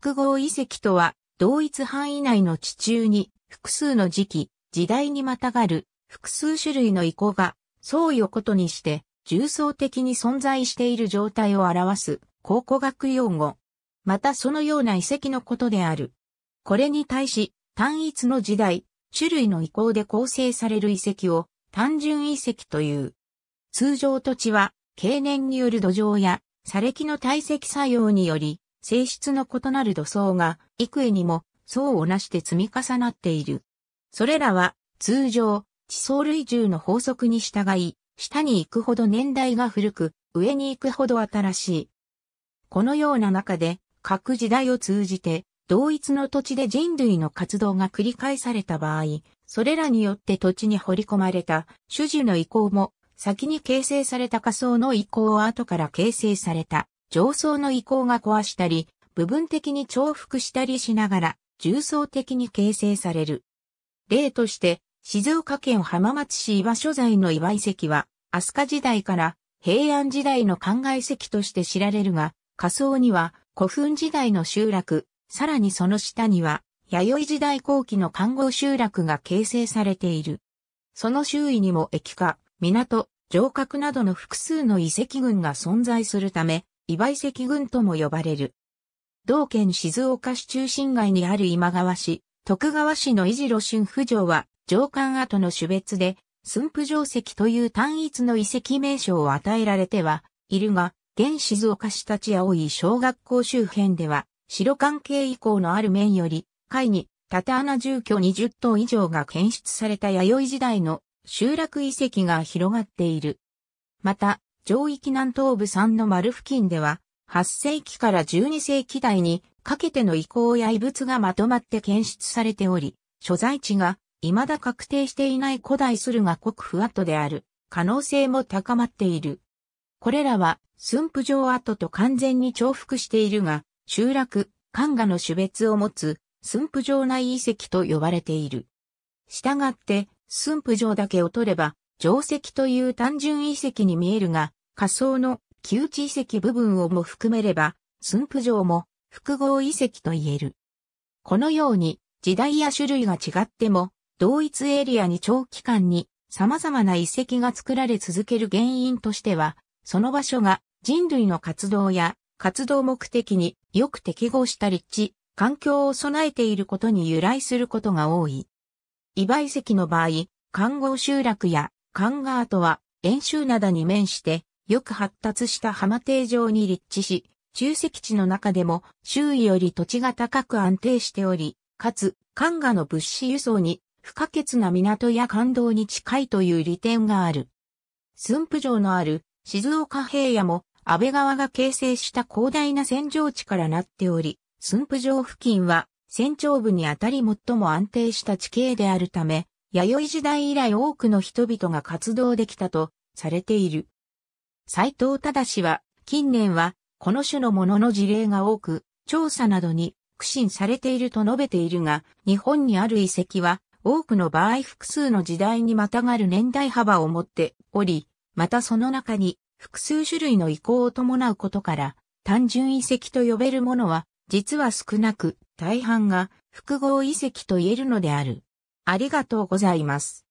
複合遺跡とは、同一範囲内の地中に複数の時期、時代にまたがる複数種類の遺構が相違をことにして重層的に存在している状態を表す考古学用語。またそのような遺跡のことである。これに対し、単一の時代、種類の遺構で構成される遺跡を単純遺跡という。通常土地は経年による土壌や砂礫の堆積作用により性質の異なる土層が幾重にも層をなして積み重なっている。それらは通常地層類重の法則に従い、下に行くほど年代が古く、上に行くほど新しい。このような中で各時代を通じて同一の土地で人類の活動が繰り返された場合、それらによって土地に掘り込まれた種樹の遺構も先に形成された仮想の遺構を後から形成された上層の意向が壊したり、部分的に重複したりしながら、重層的に形成される。例として、静岡県浜松市岩所在の岩遺跡は、飛鳥時代から平安時代の灌漑石として知られるが、仮想には古墳時代の集落、さらにその下には、弥生時代後期の看護集落が形成されている。その周囲にも駅化、港、城郭などの複数の遺跡群が存在するため、岩井石群とも呼ばれる。同県静岡市中心街にある今川市、徳川市の伊次郎春府城は、上官跡の種別で、駿府城跡という単一の遺跡名称を与えられては、いるが、現静岡市立青い小学校周辺では、城関係以降のある面より、下位に、縦穴住居20棟以上が検出された弥生時代の集落遺跡が広がっている。また、上域南東部山の丸付近では、8世紀から12世紀代にかけての遺構や遺物がまとまって検出されており、所在地が未だ確定していない古代駿河国府跡である可能性も高まっている。これらは寸府城跡と完全に重複しているが、集落、漢画の種別を持つ寸府城内遺跡と呼ばれている。したがって寸府城だけを取れば定石という単純遺跡に見えるが、仮想の旧地遺跡部分をも含めれば、寸府城も複合遺跡と言える。このように、時代や種類が違っても、同一エリアに長期間に様々な遺跡が作られ続ける原因としては、その場所が人類の活動や活動目的によく適合した立地、環境を備えていることに由来することが多い。伊媒遺跡の場合、看護集落やカンガートは、遠州灘に面して、よく発達した浜堤上に立地し、中石地の中でも周囲より土地が高く安定しており、かつ、カンガの物資輸送に不可欠な港や感動に近いという利点がある。寸府城のある静岡平野も安倍川が形成した広大な扇状地からなっており、寸府城付近は戦場部にあたり最も安定した地形であるため、弥生時代以来多くの人々が活動できたとされている。斎藤忠は近年はこの種のものの事例が多く、調査などに苦心されていると述べているが、日本にある遺跡は多くの場合複数の時代にまたがる年代幅を持っており、またその中に複数種類の移行を伴うことから、単純遺跡と呼べるものは、実は少なく、大半が複合遺跡と言えるのである。ありがとうございます。